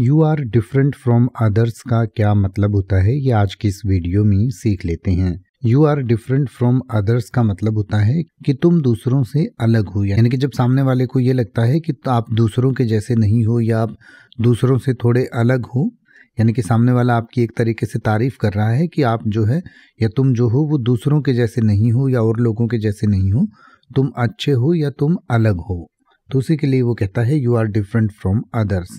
you are different from others का क्या मतलब होता है ये आज की इस वीडियो में सीख लेते हैं you are different from others का मतलब होता है कि तुम दूसरों से अलग हो यानी कि जब सामने वाले को ये लगता है कि आप दूसरों के जैसे नहीं हो या आप दूसरों से थोड़े अलग हो यानी कि सामने वाला आपकी एक तरीके से तारीफ कर रहा है कि आप जो है या तुम जो हो वो दूसरों के जैसे नहीं हो या और लोगों के जैसे नहीं हो तुम अच्छे हो या तुम अलग हो तो उसी के लिए वो कहता है you are different from others